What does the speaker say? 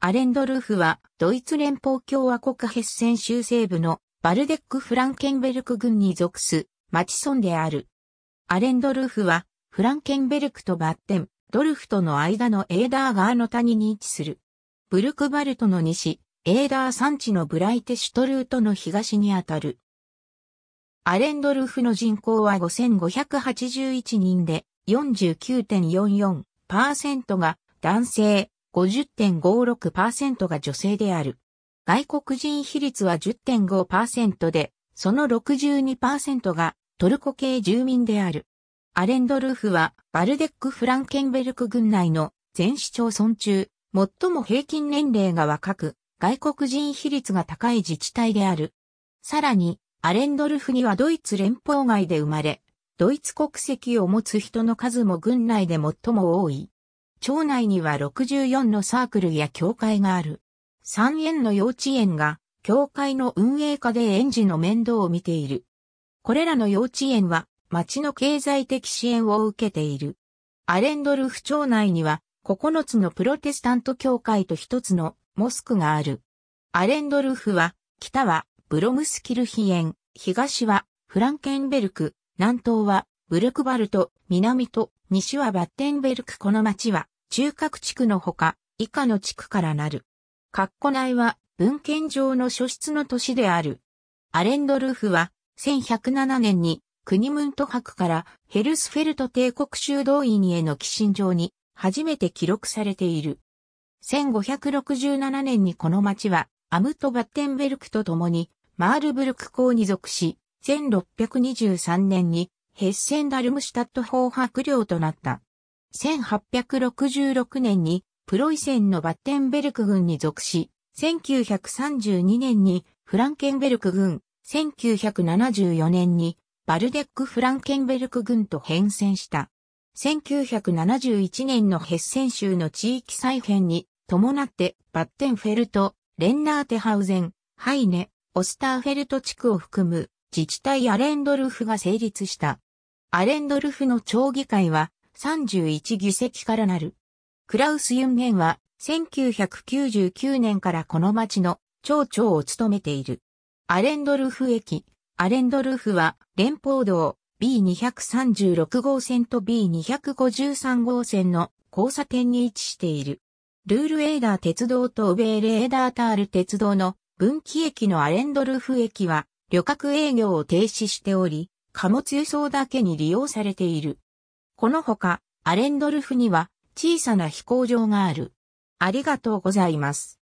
アレンドルーフは、ドイツ連邦共和国ヘッセン州西部のバルデック・フランケンベルク郡に属す町村である。アレンドルーフは、フランケンベルクとバッテン、ドルフとの間のエーダー川の谷に位置する。ブルクバルトの西、エーダー山地のブライテシュトルートの東にあたる。アレンドルーフの人口は5581人で49.44%が男性、50.56%が女性である。外国人比率は10.5%で、その62%がトルコ系住民である。アレンドルフはバルデック・フランケンベルク郡内の全市町村中、最も平均年齢が若く、外国人比率が高い自治体である。さらに、アレンドルフにはドイツ連邦外で生まれ、ドイツ国籍を持つ人の数も軍内で最も多い。町内には64のサークルや教会がある。3園の幼稚園が、教会の運営下で園児の面倒を見ている。これらの幼稚園は、町の経済的支援を受けている。アレンドルフ町内には、9つのプロテスタント教会と1つのモスクがある。アレンドルフは、北はブロムスキルヒエン、東はフランケンベルク、南東はブルクバルト、南と西はバッテンベルクこの町は中核地区のほか以下の地区からなる。カッコ内は文献上の書室の都市である。アレンドルーフは1107年にクニムント博からヘルスフェルト帝国修道院への寄進状に初めて記録されている。1567年にこの町はアムト・バッテンベルクと共にマールブルク港に属し、1623年にヘッセンダルムシュタット法白領となった。1866年にプロイセンのバッテンベルク軍に属し、1932年にフランケンベルク軍、1974年にバルデック・フランケンベルク軍と変遷した。1971年のヘッセン州の地域再編に伴ってバッテンフェルト、レンナーテハウゼン、ハイネ、オスターフェルト地区を含む自治体アレンドルフが成立した。アレンドルフの町議会は31議席からなる。クラウス・ユンゲンは1999年からこの町の町長を務めている。アレンドルフ駅、アレンドルフは連邦道 B236 号線と B253 号線の交差点に位置している。ルールエーダー鉄道とウベーレーダータール鉄道の分岐駅のアレンドルフ駅は旅客営業を停止しており、貨物輸送だけに利用されている。このほか、アレンドルフには小さな飛行場がある。ありがとうございます。